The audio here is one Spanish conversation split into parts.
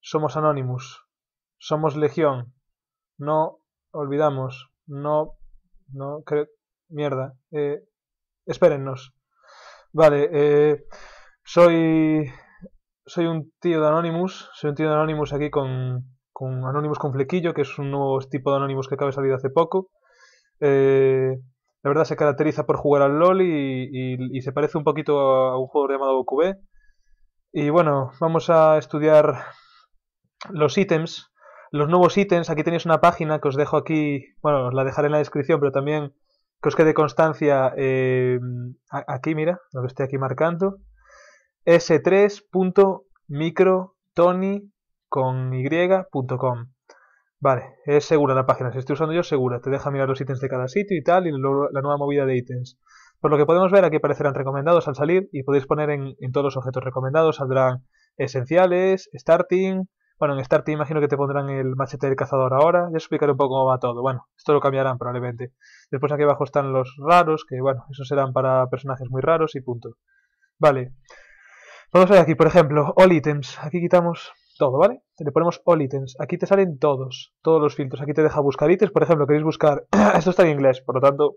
Somos Anonymous. Somos Legión. No olvidamos. No. No. creo mierda. Eh, espérennos. Vale. Eh, soy. Soy un tío de Anonymous. Soy un tío de Anonymous aquí con. Con Anonymous con flequillo, que es un nuevo tipo de Anonymous que acaba de salir hace poco. Eh, la verdad se caracteriza por jugar al LOL y, se parece un poquito a un juego llamado QB. Y bueno, vamos a estudiar los ítems, los nuevos ítems. Aquí tenéis una página que os dejo aquí, bueno, os la dejaré en la descripción, pero también que os quede constancia eh, aquí, mira, lo que estoy aquí marcando. S3.microtony Vale, es segura la página, si estoy usando yo segura, te deja mirar los ítems de cada sitio y tal, y la nueva movida de ítems. Por lo que podemos ver aquí aparecerán recomendados al salir y podéis poner en, todos los objetos recomendados, saldrán esenciales, starting, bueno, en Starting imagino que te pondrán el machete del cazador ahora. Ya os explicaré un poco cómo va todo. Bueno, esto lo cambiarán probablemente. Después aquí abajo están los raros, que bueno, esos serán para personajes muy raros y punto. Vale. Vamos a ver aquí, por ejemplo, All Items. Aquí quitamos todo, ¿vale? Le ponemos all items. Aquí te salen todos, todos los filtros. Aquí te deja buscar ítems. Por ejemplo, queréis buscar... Esto está en inglés, por lo tanto,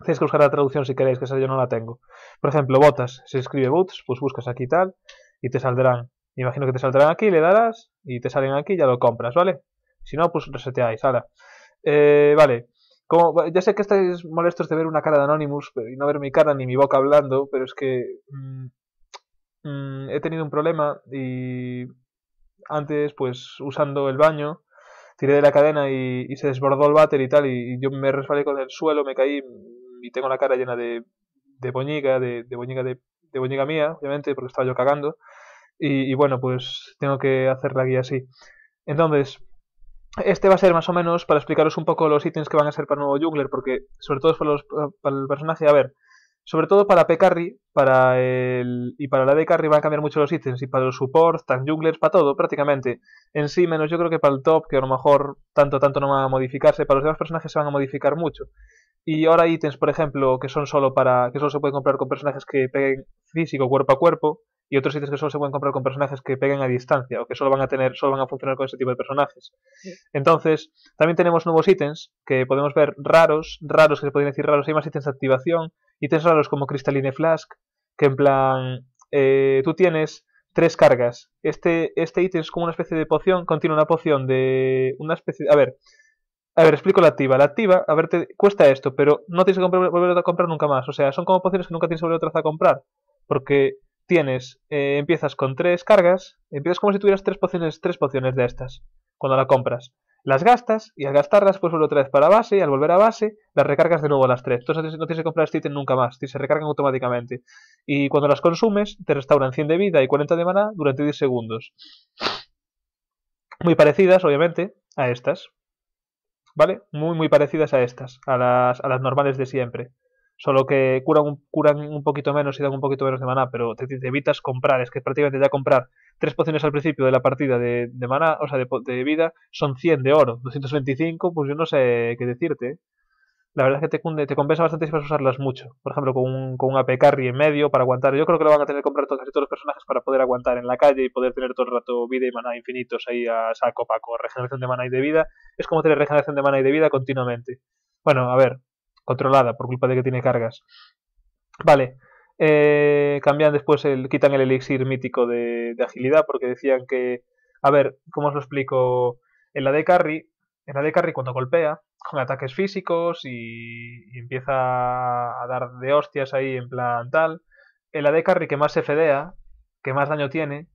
tenéis que buscar la traducción si queréis, que esa yo no la tengo. Por ejemplo, botas. Si escribe boots, pues buscas aquí tal y te saldrán. Imagino que te saldrán aquí, le darás y te salen aquí y ya lo compras, ¿vale? Si no, pues reseteáis, ahora. Eh, vale. Como, ya sé que estáis molestos de ver una cara de Anonymous y no ver mi cara ni mi boca hablando, pero es que... Mm, mm, he tenido un problema y antes, pues usando el baño, tiré de la cadena y, se desbordó el váter y tal, y, yo me resbalé con el suelo, me caí y tengo la cara llena de, de boñiga, de, boñiga de, boñiga mía, obviamente, porque estaba yo cagando. Y, bueno, pues tengo que hacer la guía así. Entonces, este va a ser más o menos para explicaros un poco los ítems que van a ser para el nuevo jungler, porque sobre todo para, los, para el personaje, a ver, sobre todo para Carry para el, y para la de carry van a cambiar mucho los ítems y para los supports, tan junglers, para todo prácticamente. En sí menos yo creo que para el top, que a lo mejor tanto tanto no van a modificarse, para los demás personajes se van a modificar mucho. Y ahora hay ítems, por ejemplo, que son solo para que solo se pueden comprar con personajes que peguen físico cuerpo a cuerpo y otros ítems que solo se pueden comprar con personajes que peguen a distancia o que solo van a tener solo van a funcionar con ese tipo de personajes. Entonces, también tenemos nuevos ítems que podemos ver raros, raros que se pueden decir raros, hay más ítems de activación ítems raros como Cristaline Flask, que en plan, eh, tú tienes tres cargas. Este, este ítem es como una especie de poción, contiene una poción de una especie... A ver, a ver, explico la activa. La activa, a ver, te cuesta esto, pero no tienes que volver a comprar nunca más. O sea, son como pociones que nunca tienes que volver otra vez a comprar. Porque tienes, eh, empiezas con tres cargas, empiezas como si tuvieras tres pociones, tres pociones de estas, cuando la compras las gastas y al gastarlas pues vuelve otra vez para base y al volver a base las recargas de nuevo a las tres. Entonces no tienes que comprar este ítem nunca más, se recargan automáticamente. Y cuando las consumes te restauran 100 de vida y 40 de mana durante 10 segundos. Muy parecidas, obviamente, a estas. ¿Vale? Muy, muy parecidas a estas, a las, a las normales de siempre solo que curan un, curan un poquito menos y dan un poquito menos de maná, pero te, evitas comprar, es que prácticamente ya comprar tres pociones al principio de la partida de, de o sea, de, de, vida, son 100 de oro, 225, pues yo no sé qué decirte. ¿eh? La verdad es que te, te compensa bastante si vas a usarlas mucho. Por ejemplo, con un, con un AP carry en medio para aguantar. Yo creo que lo van a tener que comprar todos, todos los personajes para poder aguantar en la calle y poder tener todo el rato vida y maná infinitos ahí a saco paco. Regeneración de maná y de vida. Es como tener regeneración de maná y de vida continuamente. Bueno, a ver, controlada por culpa de que tiene cargas. Vale. Eh, cambian después, el, quitan el elixir mítico de, agilidad porque decían que, a ver, ¿cómo os lo explico? En la de carry, en la de carry cuando golpea, con ataques físicos y, empieza a dar de hostias ahí en plan tal, en la de carry que más se fedea, que más daño tiene,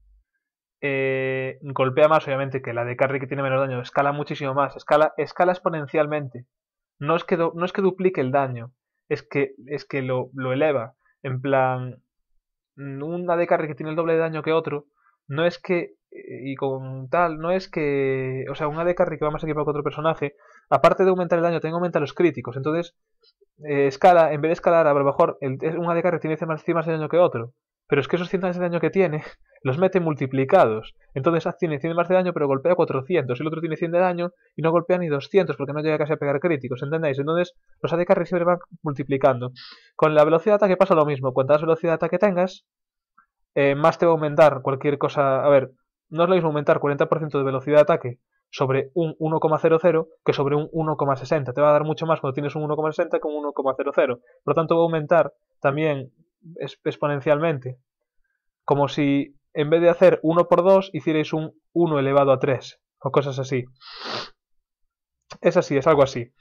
eh, golpea más obviamente que la de carry que tiene menos daño, escala muchísimo más, escala, escala exponencialmente no es que, no es que duplique el daño, es que, es que lo, lo eleva. En plan, un de carry que tiene el doble de daño que otro, no es que, eh, y con tal, no es que, o sea, un AD carry que vamos más equipado que otro personaje, aparte de aumentar el daño, también aumenta los críticos. Entonces, eh, escala, en vez de escalar, a lo mejor el, una de carry tiene más, de daño que otro. Pero es que esos 100 de daño que tiene, los mete multiplicados. Entonces ah, tiene 100 más de daño, pero golpea 400. El otro tiene 100 de daño y no golpea ni 200 porque no llega casi a pegar críticos, ¿entendéis? Entonces los ADK reciben van multiplicando. Con la velocidad de ataque pasa lo mismo. Cuanta más velocidad de ataque tengas, eh, más te va a aumentar cualquier cosa. A ver, no es lo mismo aumentar 40% de velocidad de ataque sobre un 1,00 que sobre un 1,60. Te va a dar mucho más cuando tienes un 1,60 que un 1,00. Por lo tanto, va a aumentar también exponencialmente. Como si en vez de hacer 1 por 2 hicierais un 1 elevado a 3 o cosas así. Es así, es algo así.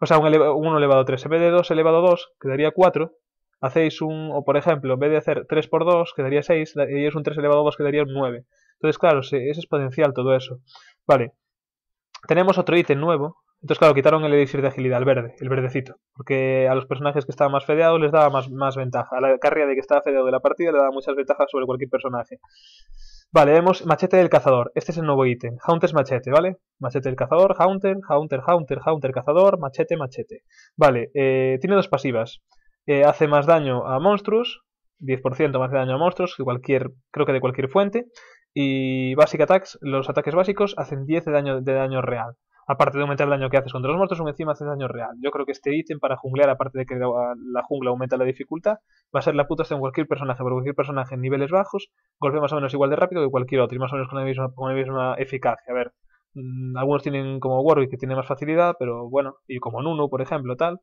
O sea, un 1 elevado a 3. En vez de 2 elevado a 2 quedaría 4. Hacéis un, o por ejemplo, en vez de hacer 3 por 2 quedaría 6 y es un 3 elevado a 2 quedaría 9. Entonces, claro, es exponencial todo eso. Vale. Tenemos otro ítem nuevo entonces, claro, quitaron el elixir de agilidad, el verde, el verdecito, porque a los personajes que estaban más fedeados les daba más, más ventaja. A la carrera de que estaba fedeado de la partida le daba muchas ventajas sobre cualquier personaje. Vale, vemos machete del cazador. Este es el nuevo ítem. Haunter es machete, ¿vale? Machete del cazador, Haunter, Haunter, Haunter, Haunter cazador, machete, machete. Vale, eh, tiene dos pasivas. Eh, hace más daño a monstruos, 10% más de daño a monstruos, que cualquier, creo que de cualquier fuente. Y Basic Attacks, los ataques básicos, hacen 10 daño, de daño real aparte de aumentar el daño que haces contra los muertos, un encima haces daño real. Yo creo que este ítem para junglear, aparte de que la jungla aumenta la dificultad, va a ser la puta de en cualquier personaje, porque cualquier personaje en niveles bajos golpea más o menos igual de rápido que cualquier otro, y más o menos con la misma, eficacia. A ver, mm, algunos tienen como Warwick que tiene más facilidad, pero bueno, y como Nunu, por ejemplo, tal,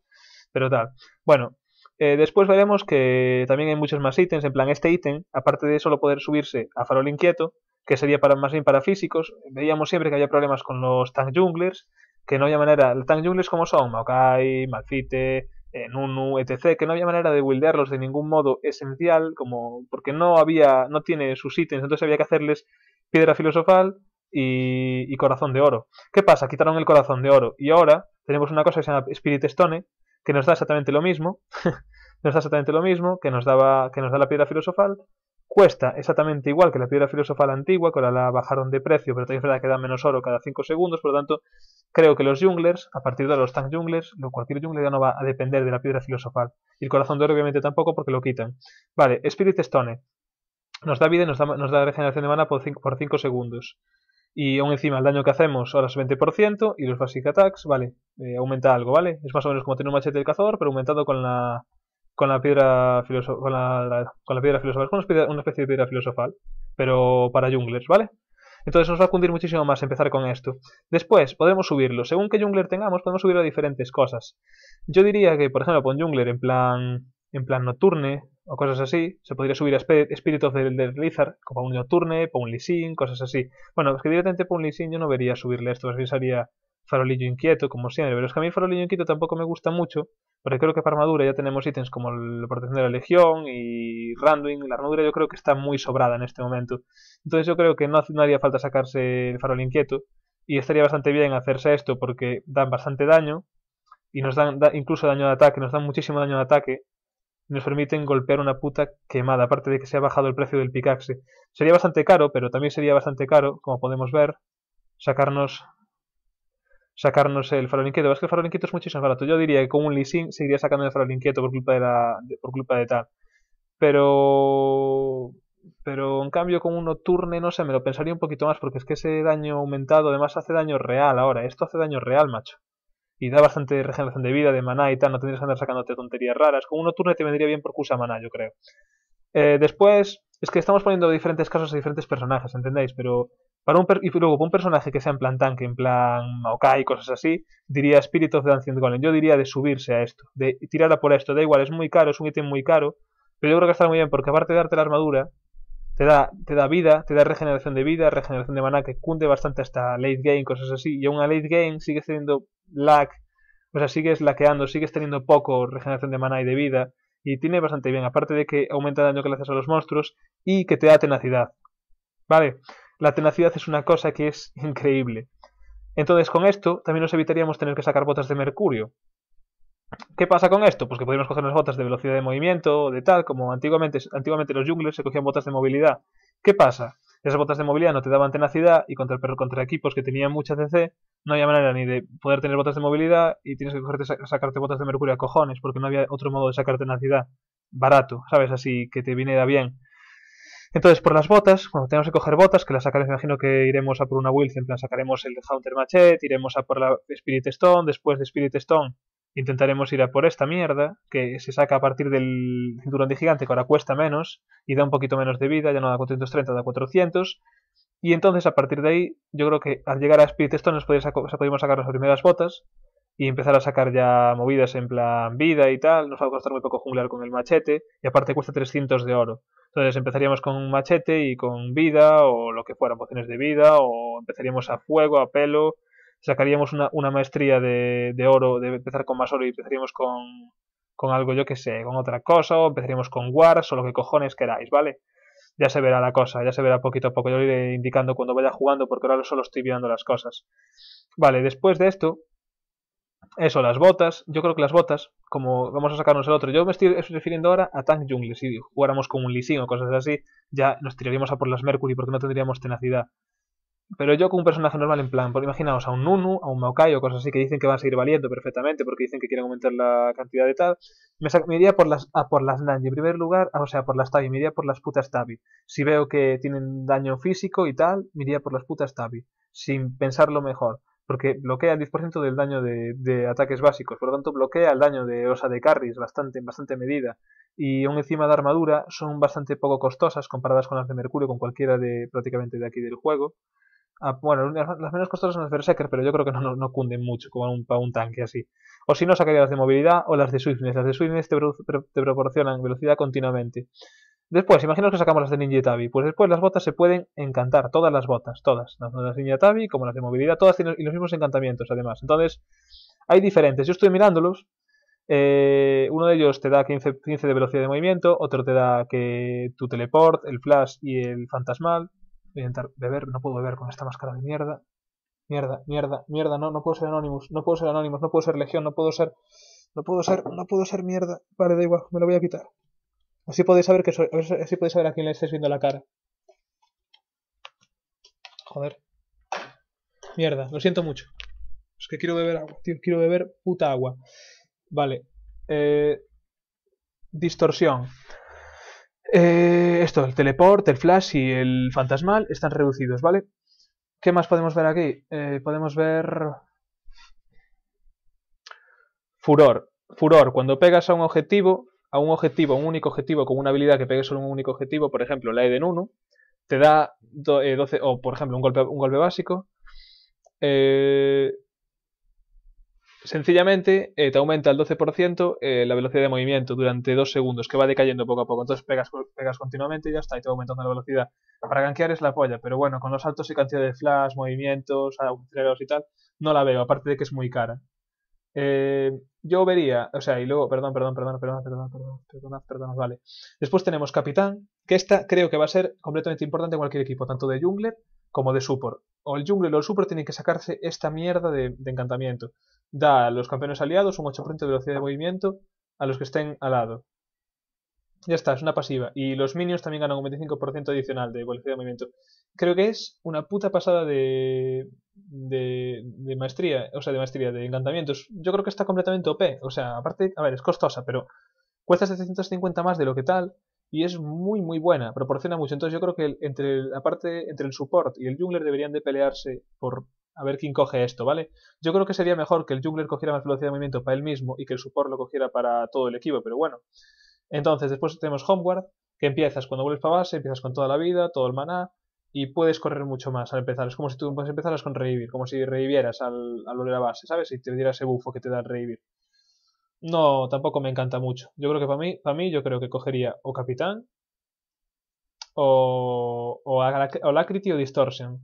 pero tal. Bueno. Eh, después veremos que también hay muchos más ítems, en plan este ítem, aparte de solo poder subirse a farol inquieto, que sería para, más bien para físicos. Veíamos siempre que había problemas con los tank junglers, que no había manera, los tank junglers como son Maokai, Malfite, eh, Nunu, etc., que no había manera de wildearlos de ningún modo esencial, como porque no había, no tiene sus ítems, entonces había que hacerles piedra filosofal y, y corazón de oro. ¿Qué pasa? Quitaron el corazón de oro y ahora tenemos una cosa que se llama Spirit Stone, que nos da exactamente lo mismo, nos da exactamente lo mismo, que nos daba, que nos da la piedra filosofal, cuesta exactamente igual que la piedra filosofal antigua, que ahora la bajaron de precio, pero también es verdad que da menos oro cada 5 segundos, por lo tanto, creo que los junglers, a partir de los tank junglers, cualquier jungler ya no va a depender de la piedra filosofal. Y el corazón de oro obviamente tampoco porque lo quitan. Vale, Spirit Stone. Nos da vida y nos da, nos da regeneración de mana por 5 por segundos. Y aún encima el daño que hacemos ahora es 20% y los basic attacks, vale, eh, aumenta algo, ¿vale? Es más o menos como tener un machete del cazador, pero aumentado con la, con la piedra filosofal, con la, piedra filosofal, es una, una especie de piedra filosofal, pero para junglers, ¿vale? Entonces nos va a cundir muchísimo más empezar con esto. Después podemos subirlo. Según qué jungler tengamos, podemos subirlo a diferentes cosas. Yo diría que, por ejemplo, con jungler en plan, en plan nocturne o cosas así, se podría subir a Spirit del the, Lizard, como un nocturne, para un Lee Sin, cosas así. Bueno, es que directamente para un Lee yo no vería subirle esto, así sería Farolillo Inquieto, como siempre, pero es que a mí Farolillo Inquieto tampoco me gusta mucho, porque creo que para armadura ya tenemos ítems como la protección de la legión y randwing la armadura yo creo que está muy sobrada en este momento, entonces yo creo que no, haría falta sacarse el farol Inquieto, y estaría bastante bien hacerse esto porque dan bastante daño, y nos dan da, incluso daño de ataque, nos dan muchísimo daño de ataque, y nos permiten golpear una puta quemada, aparte de que se ha bajado el precio del picaxe. Sería bastante caro, pero también sería bastante caro, como podemos ver, sacarnos sacarnos el farol inquieto. Es que el farol inquieto es muchísimo más barato. Yo diría que con un leasing se iría sacando el farol inquieto por culpa de, la, por culpa de tal. Pero pero en cambio con un nocturne, no sé, me lo pensaría un poquito más, porque es que ese daño aumentado además hace daño real ahora, esto hace daño real, macho. Y da bastante regeneración de vida, de maná y tal, no tendrías que andar sacándote tonterías raras. Con un nocturne te vendría bien por Kusa maná, yo creo. Eh, después, es que estamos poniendo diferentes casos a diferentes personajes, ¿entendéis? Pero para un y luego para un personaje que sea en plan tanque, en plan Maokai, cosas así, diría Spirit of the Ancient Golem. Yo diría de subirse a esto, de tirar por esto. Da igual, es muy caro, es un ítem muy caro, pero yo creo que está muy bien porque aparte de darte la armadura, te da, te da vida, te da regeneración de vida, regeneración de maná que cunde bastante hasta late game, cosas así. Y aún a late game sigues teniendo lag, o sea, sigues laqueando, sigues teniendo poco regeneración de maná y de vida. Y tiene bastante bien, aparte de que aumenta daño que le haces a los monstruos y que te da tenacidad. Vale, la tenacidad es una cosa que es increíble. Entonces, con esto también nos evitaríamos tener que sacar botas de mercurio. ¿Qué pasa con esto? Pues que podríamos coger las botas de velocidad de movimiento, de tal, como antiguamente, antiguamente los junglers se cogían botas de movilidad. ¿Qué pasa? Esas botas de movilidad no te daban tenacidad y contra, contra equipos que tenían mucha CC no había manera ni de poder tener botas de movilidad y tienes que sacarte botas de mercurio a cojones porque no había otro modo de sacar tenacidad barato, ¿sabes? Así que te viniera bien. Entonces, por las botas, cuando tenemos que coger botas, que las sacaremos, imagino que iremos a por una Wilson en plan sacaremos el Hunter Machete, iremos a por la Spirit Stone, después de Spirit Stone intentaremos ir a por esta mierda, que se saca a partir del cinturón de gigante, que ahora cuesta menos, y da un poquito menos de vida, ya no da 430, da 400. Y entonces, a partir de ahí, yo creo que al llegar a Spirit Stone nos podemos sacar las primeras botas, y empezar a sacar ya movidas en plan vida y tal, nos va a costar muy poco junglar con el machete y aparte cuesta 300 de oro. Entonces empezaríamos con un machete y con vida o lo que fuera, pociones de vida o empezaríamos a fuego, a pelo, sacaríamos una, maestría de, de, oro, de empezar con más oro y empezaríamos con, con algo, yo que sé, con otra cosa o empezaríamos con wars o lo que cojones queráis, ¿vale? Ya se verá la cosa, ya se verá poquito a poco, yo lo iré indicando cuando vaya jugando porque ahora solo estoy viendo las cosas. Vale, después de esto, eso, las botas. Yo creo que las botas, como vamos a sacarnos el otro. Yo me estoy refiriendo ahora a Tank Jungle. Si jugáramos con un Sin o cosas así, ya nos tiraríamos a por las Mercury porque no tendríamos tenacidad. Pero yo con un personaje normal, en plan, por imaginaos a un Nunu, a un Maokai o cosas así que dicen que van a seguir valiendo perfectamente porque dicen que quieren aumentar la cantidad de tal, me, por las, a por las Nanji en primer lugar, ah, o sea, por las Tabi, me iría por las putas Tabi. Si veo que tienen daño físico y tal, me iría por las putas Tabi, sin pensarlo mejor porque bloquea el 10% del daño de, ataques básicos, por lo tanto bloquea el daño de osa de carries bastante, en bastante medida. Y aún encima de armadura son bastante poco costosas comparadas con las de Mercurio, con cualquiera de prácticamente de aquí del juego. Ah, bueno, las menos costosas son las Berserker, pero yo creo que no, no, cunden mucho como un, un tanque así. O si no, sacaría las de movilidad o las de Swiftness. Las de Swiftness te proporcionan velocidad continuamente. Después, imaginaos que sacamos las de Ninja tabi Pues después las botas se pueden encantar, todas las botas, todas. las de tabi, como las de movilidad, todas tienen los mismos encantamientos además. Entonces, hay diferentes. Yo estoy mirándolos. Eh, uno de ellos te da 15, de velocidad de movimiento, otro te da que tu teleport, el flash y el fantasmal. Voy a intentar beber, no puedo beber con esta máscara de mierda. Mierda, mierda, mierda, no, no puedo ser Anonymous, no puedo ser Anonymous, no puedo ser Legión, no puedo ser... No puedo ser, no puedo ser mierda. Vale, da igual, me lo voy a quitar. Así podéis saber que podéis saber a quién le estáis viendo la cara. Joder. Mierda, lo siento mucho. Es que quiero beber agua, Quiero beber puta agua. Vale. Eh, distorsión. Eh, esto, el teleport, el flash y el fantasmal están reducidos, ¿vale? ¿Qué más podemos ver aquí? Eh, podemos ver... Furor. Furor. Cuando pegas a un objetivo, a un objetivo, un único objetivo con una habilidad que pegue solo un único objetivo, por ejemplo, la Eden 1, te da 12, eh, o por ejemplo, un golpe, básico. Eh, sencillamente eh, te aumenta al 12% la velocidad de movimiento durante 2 segundos, que va decayendo poco a poco. Entonces pegas, pegas continuamente y ya está, y te va aumentando la velocidad. Para gankear es la polla, pero bueno, con los saltos y cantidad de flash, movimientos, auxiliares y tal, no la veo, aparte de que es muy cara. Eh, yo vería, o sea, y luego, perdón, perdón, perdón, perdón, perdón, perdón, perdón, perdón, vale. Después tenemos capitán, que esta creo que va a ser completamente importante en cualquier equipo, tanto de jungler como de support. O el jungler o el support tienen que sacarse esta mierda de, de encantamiento. Da a los campeones aliados un 8% de velocidad de movimiento a los que estén al lado. Ya está, es una pasiva. Y los minions también ganan un 25% adicional de velocidad de movimiento. Creo que es una puta pasada de, de, maestría, o sea, de maestría, de encantamientos. Yo creo que está completamente OP. O sea, aparte, a ver, es costosa, pero cuesta 750 más de lo que tal y es muy muy buena, proporciona mucho. Entonces yo creo que entre la parte entre el support y el jungler deberían de pelearse por a ver quién coge esto, ¿vale? Yo creo que sería mejor que el jungler cogiera más velocidad de movimiento para él mismo y que el support lo cogiera para todo el equipo, pero bueno, entonces, después tenemos Homeward, que empiezas cuando vuelves para base, empiezas con toda la vida, todo el maná, y puedes correr mucho más al empezar. Es como si tú empezaras con revivir, como si revivieras al, al volver a base, ¿sabes? Y te diera ese bufo que te da el No, tampoco me encanta mucho. Yo creo que para mí, para mí, yo creo que cogería o Capitán, o, o, o Distortion.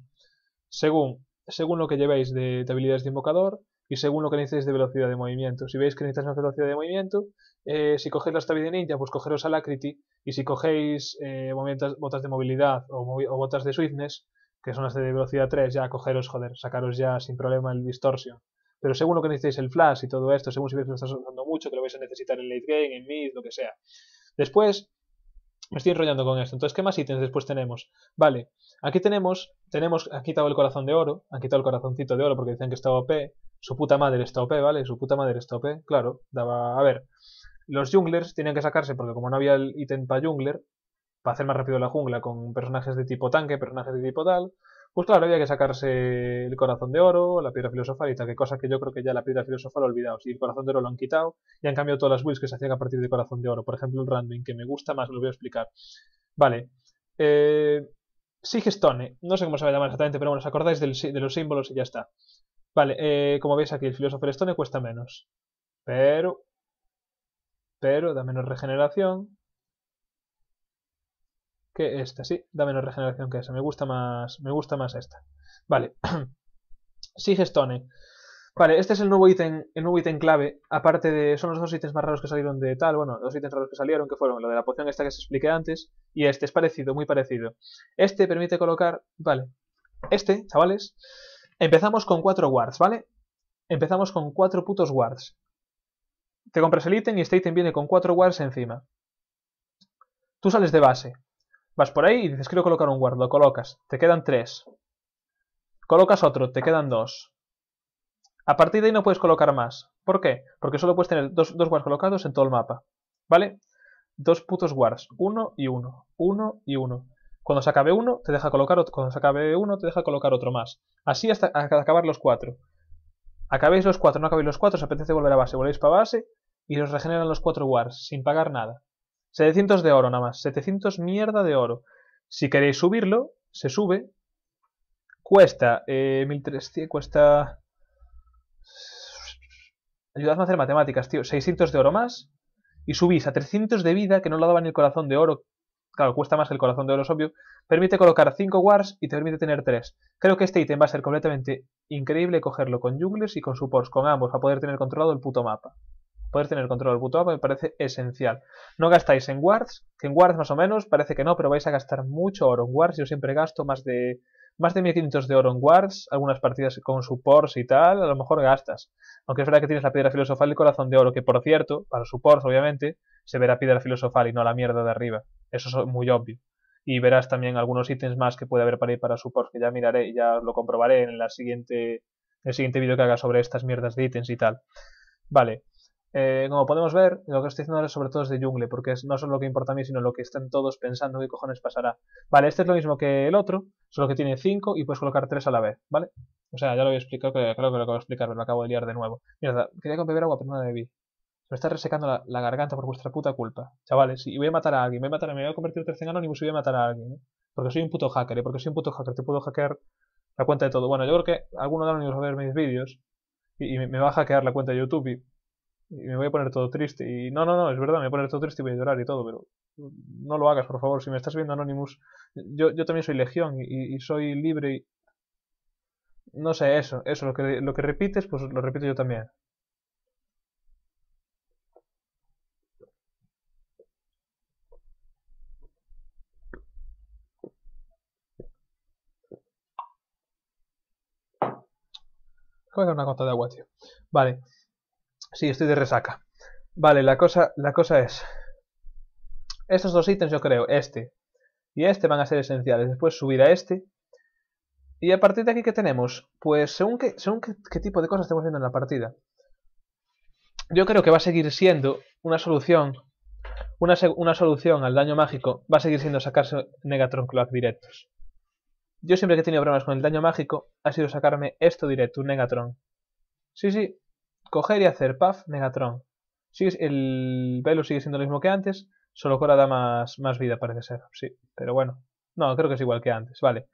Según, según lo que llevéis de habilidades de invocador, y según lo que necesitéis de velocidad de movimiento. Si veis que necesitáis más velocidad de movimiento, eh, si cogéis la de ninja, pues cogeros Alacrity, y si cogéis eh, botas de movilidad o, botas de swiftness, que son las de velocidad 3, ya cogeros, joder, sacaros ya sin problema el distortion. Pero según lo que necesitéis el flash y todo esto, según si veis que lo estás usando mucho, que lo vais a necesitar en late game, en mid, lo que sea. Después, me estoy enrollando con esto. Entonces, ¿qué más ítems después tenemos? Vale, aquí tenemos, tenemos, han quitado el corazón de oro, han quitado el corazoncito de oro porque decían que estaba OP, su puta madre está OP, ¿vale? Su puta madre está OP, claro, daba, a ver, los junglers tenían que sacarse porque como no había el ítem para jungler, para hacer más rápido la jungla con personajes de tipo tanque, personajes de tipo tal, pues claro, había que sacarse el corazón de oro, la piedra filosofal y tal, que cosa que yo creo que ya la piedra filosofal ha olvidado. Si el corazón de oro lo han quitado y han cambiado todas las builds que se hacían a partir de corazón de oro. Por ejemplo, un random que me gusta más, lo voy a explicar. Vale. Eh, Sigestone, no sé cómo se va a llamar exactamente, pero bueno, os acordáis de los símbolos y ya está. Vale, eh, como veis aquí, el filósofo Stone cuesta menos. Pero. Pero da menos regeneración esta. Sí, da menos regeneración que esa. Me gusta más, me gusta más esta. Vale. Sigestone. Vale, este es el nuevo ítem, el nuevo ítem clave. Aparte de. Son los dos ítems más raros que salieron de tal. Bueno, los ítems raros que salieron, que fueron lo de la poción esta que os expliqué antes. Y este es parecido, muy parecido. Este permite colocar. Vale. Este, chavales. Empezamos con cuatro wards, ¿vale? Empezamos con cuatro putos wards. Te compras el ítem y este ítem viene con cuatro wards encima. Tú sales de base, Vas por ahí y dices, quiero colocar un guard, lo colocas, te quedan tres. Colocas otro, te quedan dos. A partir de ahí no puedes colocar más. ¿Por qué? Porque solo puedes tener dos, dos guards colocados en todo el mapa. ¿Vale? Dos putos guards. Uno y uno. Uno y uno. Cuando se acabe uno, te deja colocar otro. Cuando se acabe uno, te deja colocar otro más. Así hasta, acabar los cuatro. Acabéis los cuatro, no acabéis los cuatro, os apetece volver a base, volvéis para base y os regeneran los cuatro guards sin pagar nada. 700 de oro nada más. 700 mierda de oro. Si queréis subirlo, se sube. Cuesta 1300, eh, cuesta... Ayudadme a hacer matemáticas, tío. 600 de oro más. Y subís a 300 de vida, que no lo daba ni el corazón de oro. Claro, cuesta más el corazón de oro, es obvio. Permite colocar 5 wars y te permite tener 3. Creo que este ítem va a ser completamente increíble cogerlo con jungles y con supports, con ambos, para poder tener controlado el puto mapa. Poder tener control del botón me parece esencial. No gastáis en wards, que en wards más o menos, parece que no, pero vais a gastar mucho oro en wards. Yo siempre gasto más de más de 1500 de oro en wards, algunas partidas con supports y tal, a lo mejor gastas. Aunque es verdad que tienes la piedra filosofal y corazón de oro, que por cierto, para supports obviamente, se verá piedra filosofal y no la mierda de arriba. Eso es muy obvio. Y verás también algunos ítems más que puede haber para ir para supports, que ya miraré ya lo comprobaré en la siguiente, el siguiente vídeo que haga sobre estas mierdas de ítems y tal. Vale, eh, como podemos ver, lo que estoy diciendo ahora sobre todo es de Jungle, porque es no solo lo que importa a mí, sino lo que estén todos pensando qué cojones pasará. Vale, este es lo mismo que el otro, solo que tiene 5 y puedes colocar 3 a la vez, ¿vale? O sea, ya lo había explicado, creo, que lo acabo de explicar, lo acabo de liar de nuevo. Mierda, quería beber agua, pero no la bebí. me está resecando la, garganta por vuestra puta culpa. Chavales, si voy a matar a alguien, voy a matar a me voy a convertir en anónimo y voy a matar a alguien, ¿eh? Porque soy un puto hacker, ¿eh? Porque soy un puto hacker, te puedo hackear la cuenta de todo. Bueno, yo creo que alguno de los va a ver mis vídeos y, me va a hackear la cuenta de YouTube y y me voy a poner todo triste. Y no, no, no, es verdad, me voy a poner todo triste y voy a llorar y todo, pero no lo hagas, por favor. Si me estás viendo Anonymous, yo, también soy legión y, soy libre y... No sé, eso, eso, lo que, lo que repites, pues lo repito yo también. Voy a una gota de agua, tío. Vale. Sí, estoy de resaca. Vale, la cosa, la cosa es... Estos dos ítems yo creo, este y este van a ser esenciales. Después subir a este. Y a partir de aquí, ¿qué tenemos? Pues según qué, según qué, tipo de cosas estamos viendo en la partida. Yo creo que va a seguir siendo una solución una, solución al daño mágico va a seguir siendo sacarse Negatron Cloak directos. Yo siempre que he tenido problemas con el daño mágico ha sido sacarme esto directo, un Negatron. Sí, sí, Coger y hacer, Puff, Negatron Sí, el Velo sigue siendo lo mismo que antes, solo que ahora da más, más vida, parece ser. Sí, pero bueno. No, creo que es igual que antes, vale.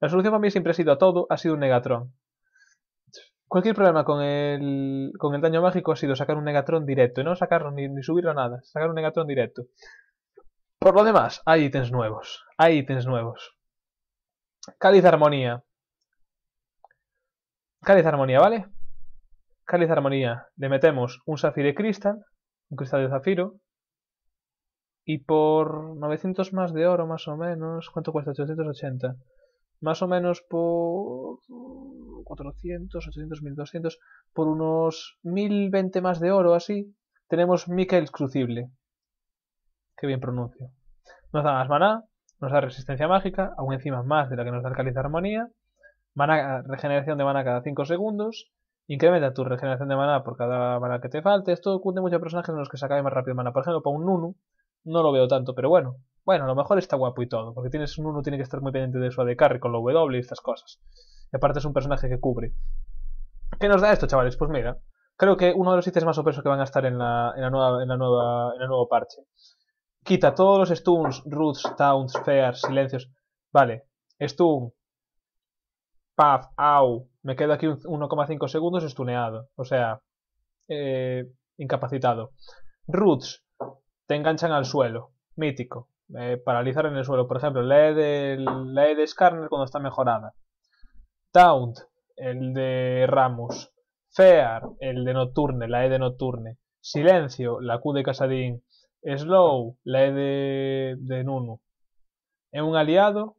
La solución para mí siempre ha sido a todo, ha sido un Negatron. Cualquier problema con el, con el daño mágico ha sido sacar un Negatron directo, y no sacarlo ni, ni subirlo a nada, sacar un Negatron directo. Por lo demás, hay ítems nuevos, hay ítems nuevos. Cáliz Armonía. Cáliz Armonía, ¿vale? Cáliz armonía. Le metemos un de cristal, un cristal de zafiro. Y por 900 más de oro, más o menos. ¿Cuánto cuesta? 880. Más o menos por 400, 800, 1200. Por unos 1020 más de oro, así. Tenemos Mica Crucible. Qué bien pronuncio. Nos da más maná, nos da resistencia mágica, aún encima más de la que nos da el cáliz armonía. regeneración de maná cada 5 segundos. Incrementa tu regeneración de maná por cada maná que te falte. Esto cunde muchos personajes en los que se más rápido mana Por ejemplo, para un Nunu no lo veo tanto, pero bueno. Bueno, a lo mejor está guapo y todo, porque tienes un Nunu tiene que estar muy pendiente de su AD carry con lo W y estas cosas. Y aparte es un personaje que cubre. ¿Qué nos da esto, chavales? Pues mira, creo que uno de los ítems más opresos que van a estar en la, nueva, en la nueva, en el nuevo parche. Quita todos los stuns, roots, taunts, fears, silencios. Vale, stun, paf, au, me quedo aquí 1,5 segundos estuneado, o sea, eh, incapacitado. Roots, te enganchan al suelo, mítico. paralizar en el suelo, por ejemplo, la E de, la e de Skarner cuando está mejorada. Taunt, el de Ramos. Fear, el de Nocturne, la E de Nocturne. Silencio, la Q de Casadín. Slow, la E de, de Nunu. Es un aliado.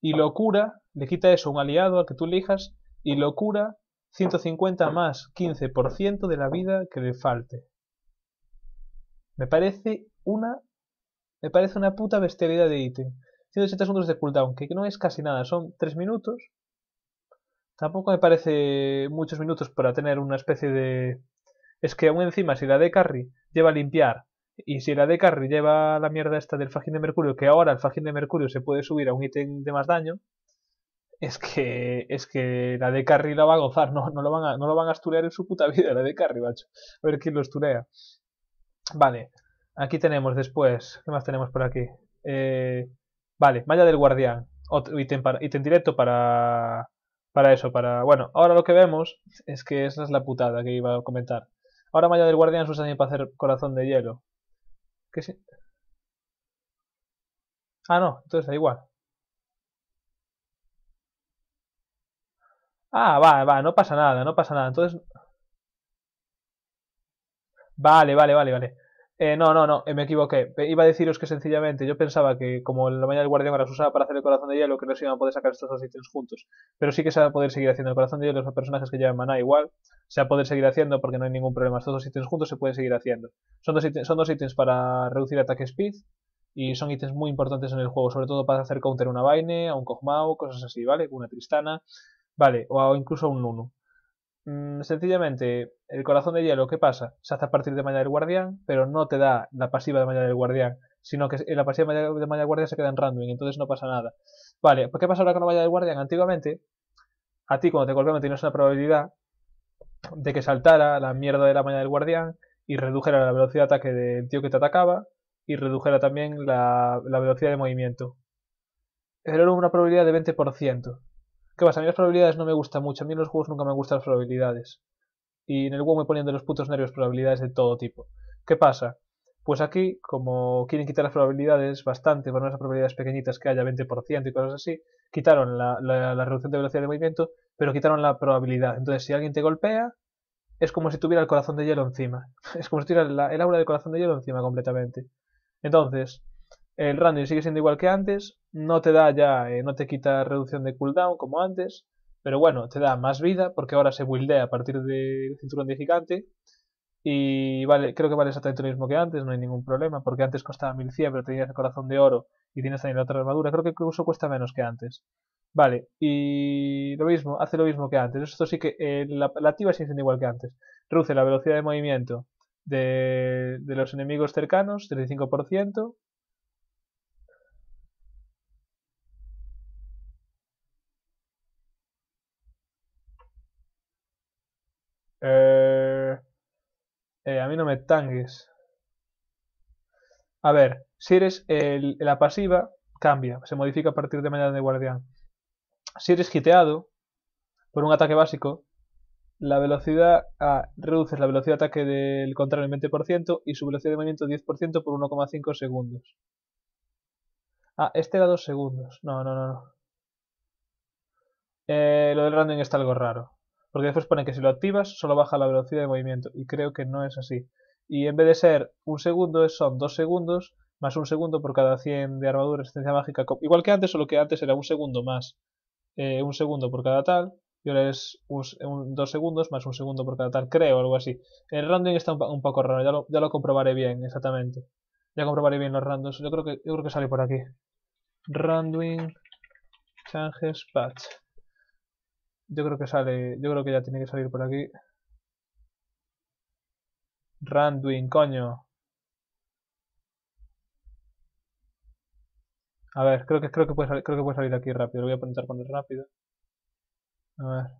Y locura, le quita eso, un aliado al que tú elijas y locura, cura 150 más 15% de la vida que le falte. Me parece una. Me parece una puta bestialidad de ítem. 180 segundos de cooldown, que no es casi nada, son 3 minutos. Tampoco me parece muchos minutos para tener una especie de. Es que aún encima, si la de carry lleva a limpiar, y si la de carry lleva la mierda esta del fajín de mercurio, que ahora el fajín de mercurio se puede subir a un ítem de más daño, es que, es que la de Carry la va a gozar, no, no, lo van a, no lo van a esturear en su puta vida, la de Carry, macho. A ver quién lo esturea. Vale, aquí tenemos después, ¿qué más tenemos por aquí? Eh, vale, Malla del Guardián, otro ítem, para, directo para, para eso, para... Bueno, ahora lo que vemos es que esa es la putada que iba a comentar. Ahora Malla del Guardián se usa para hacer corazón de hielo. ¿Qué Ah, no, entonces da igual. Ah, va, va, no pasa nada, no pasa nada. Entonces... Vale, vale, vale, vale. Eh, no, no, no, eh, me equivoqué. Iba a deciros que sencillamente yo pensaba que como la mañana del guardián ahora se usaba para hacer el corazón de hielo, que no se iban a poder sacar estos dos ítems juntos. Pero sí que se va a poder seguir haciendo el corazón de hielo, los personajes que llevan maná igual, se va a poder seguir haciendo porque no hay ningún problema. Estos dos ítems juntos se pueden seguir haciendo. Son dos, ítems, para reducir ataque speed y son ítems muy importantes en el juego, sobre todo para hacer counter una vaina, a un Kog'Maw, cosas así, ¿vale? Una Tristana. Vale, o incluso un 1 mm, sencillamente, el corazón de hielo, ¿qué pasa? Se hace a partir de mañana del guardián, pero no te da la pasiva de mañana del guardián, sino que eh, la pasiva de mañana del guardián se queda en random, entonces no pasa nada. Vale, pues ¿qué pasa ahora con la mañana del guardián? Antiguamente, a ti cuando te golpeaban tenías una probabilidad de que saltara la mierda de la mañana del guardián y redujera la velocidad de ataque del tío que te atacaba y redujera también la, velocidad de movimiento. era una probabilidad de 20%. ¿Qué pasa? A mí las probabilidades no me gustan mucho. A mí en los juegos nunca me gustan las probabilidades. Y en el juego me poniendo de los putos nervios probabilidades de todo tipo. ¿Qué pasa? Pues aquí, como quieren quitar las probabilidades bastante, por las probabilidades pequeñitas que haya 20% y cosas así, quitaron la, reducción de velocidad de movimiento, pero quitaron la probabilidad. Entonces, si alguien te golpea, es como si tuviera el corazón de hielo encima. Es como si tuviera el aura del corazón de hielo encima completamente. Entonces, el random sigue siendo igual que antes, no te da ya, eh, no te quita reducción de cooldown como antes, pero bueno, te da más vida porque ahora se buildea a partir del cinturón de gigante y vale, creo que vale exactamente lo mismo que antes, no hay ningún problema, porque antes costaba 1100 pero tenías el corazón de oro y tienes también la otra armadura, creo que incluso cuesta menos que antes. Vale, y lo mismo, hace lo mismo que antes. Esto sí que eh, la, activa sigue siendo igual que antes. Reduce la velocidad de movimiento de, de los enemigos cercanos, 35%, Eh, eh, a mí no me tangues. A ver, si eres la pasiva, cambia, se modifica a partir de mañana de guardián. Si eres giteado por un ataque básico, la velocidad ah, reduces la velocidad de ataque del contrario en 20% y su velocidad de movimiento 10% por 1,5 segundos. Ah, este era 2 segundos. No, no, no. no. Eh, lo del random está algo raro. Porque después pone que si lo activas solo baja la velocidad de movimiento. Y creo que no es así. Y en vez de ser un segundo, son dos segundos más un segundo por cada 100 de armadura, resistencia mágica. Igual que antes, lo que antes era un segundo más eh, un segundo por cada tal. Y ahora es dos segundos más un segundo por cada tal, creo, algo así. El random está un, poco raro, ya lo, comprobaré bien, exactamente. Ya comprobaré bien los randoms. Yo creo que, yo creo que sale por aquí. Randoming changes patch. Yo creo que sale, yo creo que ya tiene que salir por aquí. Randwin, coño. A ver, creo que creo que puede salir, creo que puede salir aquí rápido. Lo voy a intentar poner rápido. A ver.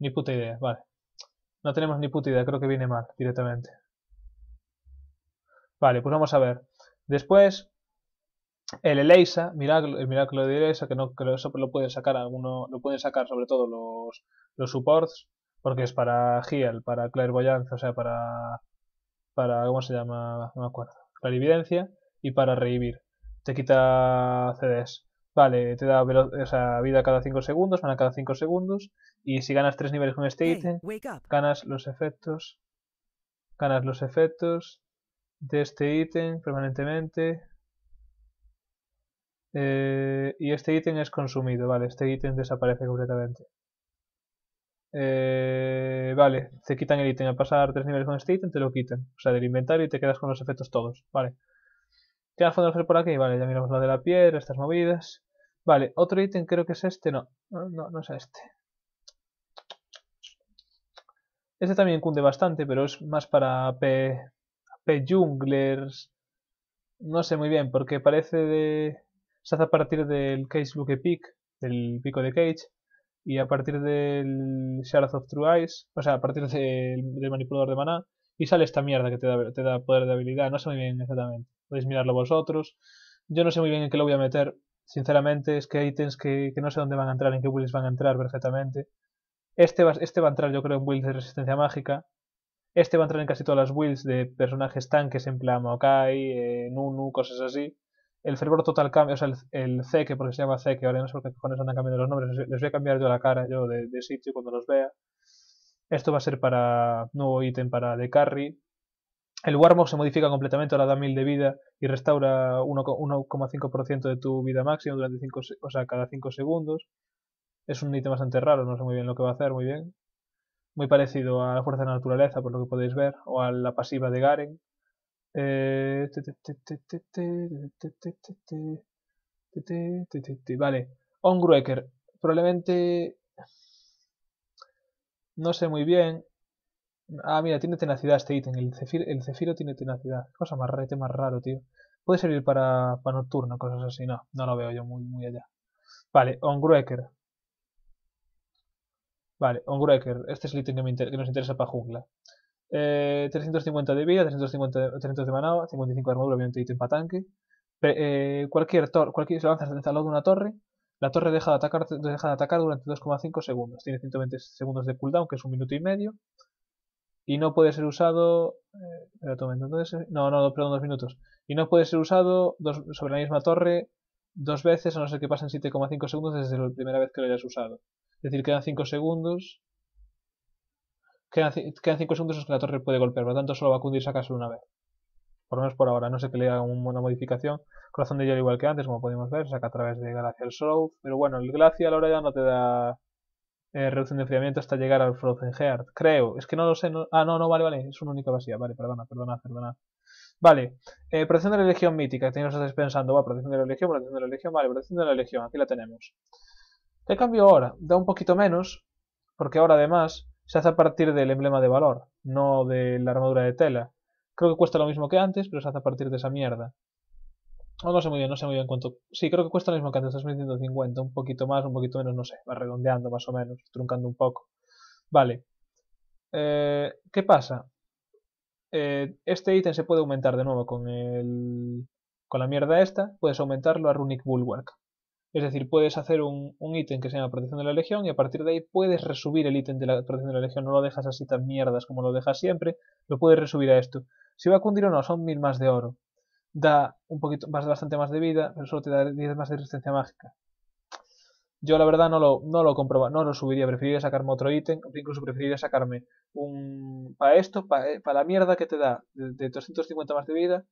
ni puta idea, vale. No tenemos ni puta idea, creo que viene mal directamente. Vale, pues vamos a ver. Después, el Eleisa, el milagro de Eleisa, que, no, que eso lo pueden sacar alguno, lo pueden sacar sobre todo los, supports, porque es para Gial, para clairvoyance, o sea, para, para, ¿cómo se llama? No me acuerdo, clarividencia, y para revivir. Te quita CDs. Vale, te da o vida cada 5 segundos, mana cada 5 segundos, y si ganas 3 niveles con este ítem, ganas los efectos, ganas los efectos, de este ítem permanentemente. Eh, y este ítem es consumido, vale, este ítem desaparece completamente. Eh, vale, te quitan el ítem. Al pasar tres niveles con este ítem, te lo quitan. O sea, del inventario y te quedas con los efectos todos. Vale. ¿Qué más podemos hacer por aquí? Vale, ya miramos la de la piedra, estas movidas. Vale, otro ítem creo que es este. No, no, no es este. Este también cunde bastante, pero es más para P este, Junglers. No sé muy bien, porque parece de. Se hace a partir del Cage Luke pick, del pico de Cage, y a partir del Shards of True Eyes, o sea, a partir del, manipulador de maná, y sale esta mierda que te da, poder de habilidad. No sé muy bien exactamente. Podéis mirarlo vosotros. Yo no sé muy bien en qué lo voy a meter. Sinceramente, es que hay ítems que, no sé dónde van a entrar, en qué builds van a entrar perfectamente. Este va, este va a entrar, yo creo, en builds de resistencia mágica. Este va a entrar en casi todas las builds de personajes tanques en plan Maokai, eh, Nunu, cosas así. El Fervor Total cambia, o sea, el, C Zeke, porque se llama Zeke, ahora no sé por qué cojones andan cambiando los nombres, les voy a cambiar yo la cara yo de, sitio cuando los vea. Esto va a ser para nuevo ítem para de carry. El Warmog se modifica completamente, ahora da 1000 de vida y restaura 1,5% de tu vida máxima durante 5, o sea, cada 5 segundos. Es un ítem bastante raro, no sé muy bien lo que va a hacer, muy bien muy parecido a la fuerza de naturaleza, por lo que podéis ver, o a la pasiva de Garen. Vale, Ongrueker. probablemente... No sé muy bien. Ah, mira, tiene tenacidad este ítem. El cefiro, tiene tenacidad. Cosa más rete, más raro, tío. Puede servir para, nocturno, cosas así. No, no lo veo yo muy, muy allá. Vale, Ongrueker. Vale, Ongreaker, Este es el ítem que, nos interesa para jungla. 350 eh, de vida, 350, 300 de maná, 55 de armadura, obviamente ítem para tanque. Eh, cualquier torre, cualquier, si lanzas lado de una torre, la torre deja de atacar, durante 2,5 segundos. Tiene 120 segundos de cooldown, que es un minuto y medio. Y no puede ser usado. Eh, no, no, perdón, dos minutos. Y no puede ser usado sobre la misma torre dos veces, a no ser que pasen 7,5 segundos desde la primera vez que lo hayas usado. Es decir, quedan 5 segundos. Quedan 5 segundos en los que la torre puede golpear, por lo tanto solo va a cundir saca una vez. Por lo menos por ahora, no sé que le haga una modificación. Corazón de hielo igual que antes, como podemos ver, saca a través de Glacial South. Pero bueno, el Glacial ahora ya no te da eh, reducción de enfriamiento hasta llegar al Frozen Heart. Creo, es que no lo sé. Ah, no, no, vale, vale, es una única vacía. Vale, perdona, perdona, perdona. Vale, eh, protección de la legión mítica, que teníamos pensando, va, protección de la legión, protección de la legión, vale, protección de la legión, aquí la tenemos. De cambio ahora da un poquito menos, porque ahora además se hace a partir del emblema de valor, no de la armadura de tela. Creo que cuesta lo mismo que antes, pero se hace a partir de esa mierda. no sé muy bien, no sé muy bien cuánto. Sí, creo que cuesta lo mismo que antes, 50, un poquito más, un poquito menos, no sé, va redondeando más o menos, truncando un poco. Vale. Eh, ¿Qué pasa? Eh, este ítem se puede aumentar de nuevo con el con la mierda esta, puedes aumentarlo a Runic Bulwark. Es decir, puedes hacer un, ítem que se llama protección de la legión y a partir de ahí puedes resubir el ítem de la protección de la legión. No lo dejas así tan mierdas como lo dejas siempre, lo puedes resubir a esto. Si va a cundir o no, son mil más de oro. Da un poquito más, bastante más de vida, pero solo te da 10 más de resistencia mágica. Yo la verdad no lo, no lo no lo subiría, preferiría sacarme otro ítem, incluso preferiría sacarme un para esto, para, eh, la mierda que te da de, de 250 más de vida.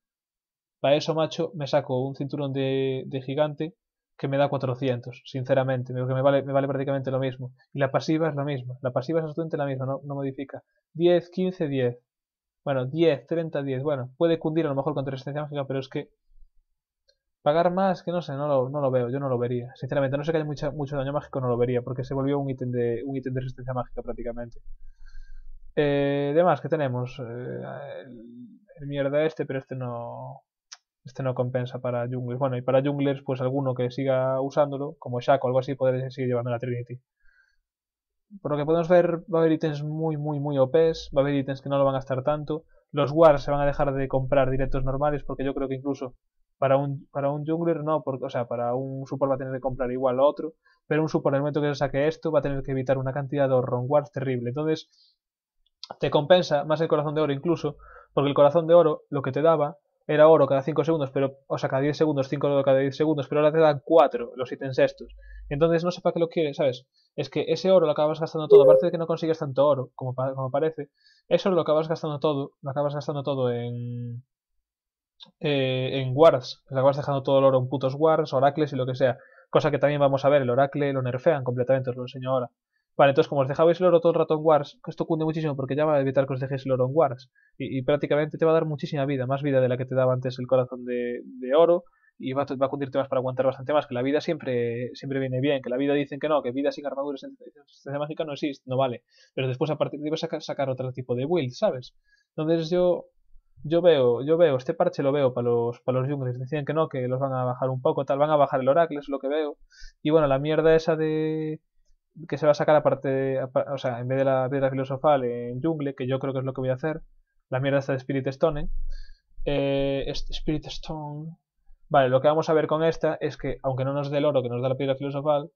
Para eso, macho, me saco un cinturón de, de gigante que me da 400, sinceramente, que me vale, prácticamente lo mismo. Y la pasiva es la misma, la pasiva es absolutamente la misma, no, modifica. 10, 15, 10. Bueno, 10, 30, 10. Bueno, puede cundir a lo mejor con resistencia mágica, pero es que pagar más, que no sé, no lo, no lo veo, yo no lo vería. Sinceramente, no sé que haya mucho daño mágico, no lo vería, porque se volvió un ítem de, un ítem de resistencia mágica prácticamente. Eh, demás, ¿qué tenemos? Eh, el mierda este, pero este no, este no compensa para junglers. Bueno, y para junglers, pues alguno que siga usándolo, como Shaco o algo así, podría seguir llevando la Trinity. Por lo que podemos ver, va a haber ítems muy, muy, muy OPs. Va a haber ítems que no lo van a gastar tanto. Los Wars se van a dejar de comprar directos normales, porque yo creo que incluso para un, para un jungler no, porque, o sea, para un support va a tener que comprar igual a otro. Pero un support, en el momento que se saque esto, va a tener que evitar una cantidad de Horror Wars terrible. Entonces, te compensa más el corazón de oro incluso, porque el corazón de oro lo que te daba era oro cada 5 segundos, pero, o sea, cada 10 segundos, 5 oro cada 10 segundos, pero ahora te dan 4 los ítems estos. Entonces no sé para qué lo quieres, ¿sabes? Es que ese oro lo acabas gastando todo, aparte de que no consigues tanto oro como, como parece, eso lo acabas gastando todo, lo acabas gastando todo en, eh, en wards. lo acabas dejando todo el oro en putos wards, oracles y lo que sea. Cosa que también vamos a ver, el oracle lo nerfean completamente, os lo enseño ahora. Vale, entonces como os dejabais el oro todo el rato en Wars, esto cunde muchísimo porque ya va a evitar que os dejéis el oro en Wars. Y, prácticamente te va a dar muchísima vida, más vida de la que te daba antes el corazón de, oro. Y va, va, a cundirte más para aguantar bastante más, que la vida siempre, siempre viene bien, que la vida dicen que no, que vida sin armaduras en mágica no existe, no vale. Pero después a partir de ahí vas a sacar otro tipo de build, ¿sabes? Entonces yo yo veo, yo veo, este parche lo veo para los, para los Jungles. Decían que no, que los van a bajar un poco, tal, van a bajar el Oracle, es lo que veo. Y bueno, la mierda esa de, que se va a sacar aparte, o sea, en vez de la piedra filosofal en Jungle, que yo creo que es lo que voy a hacer, la mierda está de Spirit Stone. Eh, Spirit Stone. Vale, lo que vamos a ver con esta es que, aunque no nos dé el oro que nos da la piedra filosofal,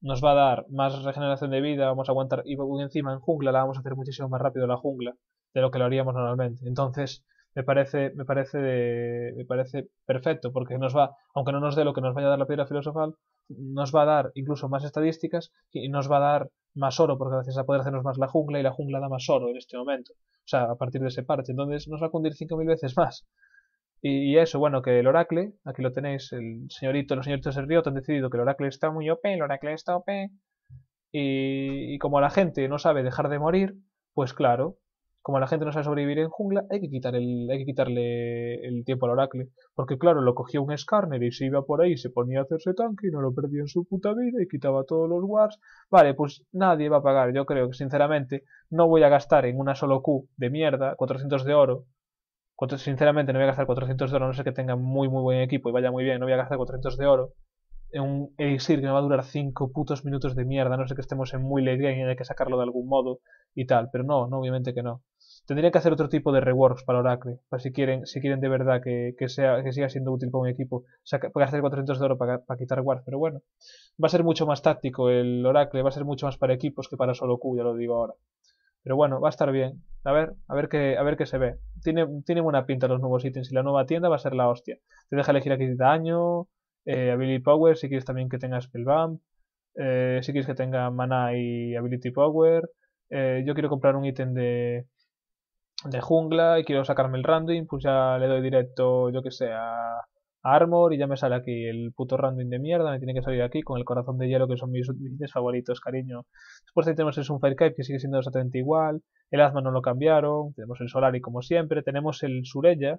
nos va a dar más regeneración de vida, vamos a aguantar y encima en jungla la vamos a hacer muchísimo más rápido la jungla de lo que lo haríamos normalmente. Entonces, me parece, me parece, me parece perfecto, porque nos va, aunque no nos dé lo que nos vaya a dar la piedra filosofal, nos va a dar incluso más estadísticas y nos va a dar más oro, porque gracias a poder hacernos más la jungla y la jungla da más oro en este momento, o sea, a partir de ese parche, entonces nos va a cundir 5.000 veces más. Y, eso, bueno, que el oracle, aquí lo tenéis, el señorito, los señoritos del río han decidido que el oracle está muy OP, el oracle está OP, y como la gente no sabe dejar de morir, pues claro, como la gente no sabe sobrevivir en jungla, hay que, quitar el, hay que quitarle el tiempo al oracle. Porque claro, lo cogía un Skarner y se iba por ahí, se ponía a hacerse tanque y no lo perdía en su puta vida y quitaba todos los wards. Vale, pues nadie va a pagar. Yo creo que sinceramente no voy a gastar en una solo Q de mierda 400 de oro. Sinceramente no voy a gastar 400 de oro, no sé que tenga muy muy buen equipo y vaya muy bien, no voy a gastar 400 de oro en un elixir que no va a durar 5 putos minutos de mierda, no sé que estemos en muy late game y hay que sacarlo de algún modo y tal, pero no, no, obviamente que no. Tendría que hacer otro tipo de reworks para Oracle, para si quieren, si quieren de verdad que, sea, que siga siendo útil para un equipo. puede hacer 400 de oro para, quitar Wars, pero bueno. Va a ser mucho más táctico el Oracle, va a ser mucho más para equipos que para solo Q, ya lo digo ahora. Pero bueno, va a estar bien. A ver, a ver qué, a ver qué se ve. Tiene, tiene buena pinta los nuevos ítems y la nueva tienda va a ser la hostia. Te deja elegir aquí daño, eh, Ability Power, si quieres también que tenga Spellbump, eh, si quieres que tenga Mana y Ability Power. Eh, yo quiero comprar un ítem de, de jungla y quiero sacarme el random, pues ya le doy directo, yo que sé, a, Armor y ya me sale aquí el puto random de mierda, me tiene que salir aquí con el corazón de hielo que son mis, favoritos, cariño. Después tenemos el Sunfire Cape que sigue siendo exactamente igual, el Asma no lo cambiaron, tenemos el Solari como siempre, tenemos el Surella,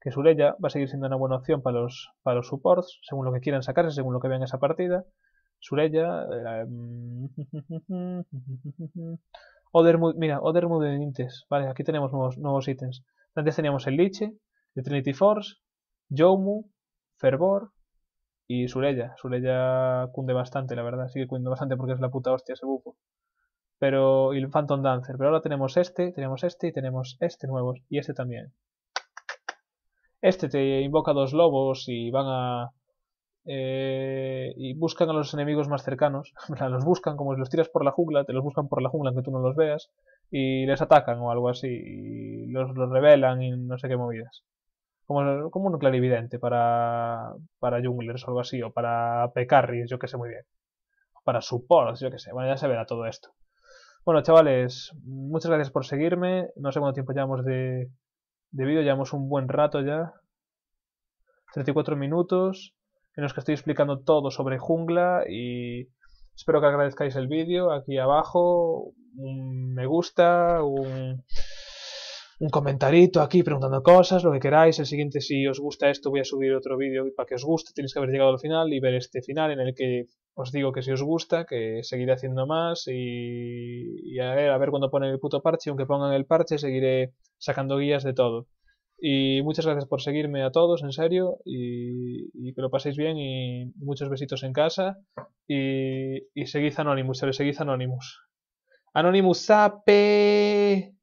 que Surella va a seguir siendo una buena opción para los, para los supports, según lo que quieran sacarse, según lo que vean esa partida. Surella... Eh, mm, Other mira, Other de Vale, aquí tenemos nuevos, nuevos ítems. Antes teníamos el Liche, el Trinity Force, Jomu, Fervor y Surella. Surella cunde bastante, la verdad. Sigue cundiendo bastante porque es la puta hostia ese bufo. Pero, y el Phantom Dancer. Pero ahora tenemos este, tenemos este y tenemos este nuevo, Y este también. Este te invoca dos lobos y van a eh, y buscan a los enemigos más cercanos, los buscan como si los tiras por la jungla, te los buscan por la jungla aunque tú no los veas, y les atacan o algo así, y los, revelan y no sé qué movidas. Como, como un clarividente para, para junglers o algo así, o para pecarries, yo que sé muy bien. para supports, yo que sé. Bueno, ya se verá todo esto. Bueno, chavales, muchas gracias por seguirme. No sé cuánto tiempo llevamos de, de vídeo, llevamos un buen rato ya. 34 minutos en los que estoy explicando todo sobre jungla y espero que agradezcáis el vídeo aquí abajo, un me gusta, un, un comentarito aquí preguntando cosas, lo que queráis. El siguiente, si os gusta esto, voy a subir otro vídeo y para que os guste. Tenéis que haber llegado al final y ver este final en el que os digo que si os gusta, que seguiré haciendo más y, a ver, a ver cuando ponen el puto parche. Aunque pongan el parche, seguiré sacando guías de todo. Y muchas gracias por seguirme a todos, en serio, y, que lo paséis bien y muchos besitos en casa. Y, y seguid Anonymous, seguid Anonymous. Anonymous Ape!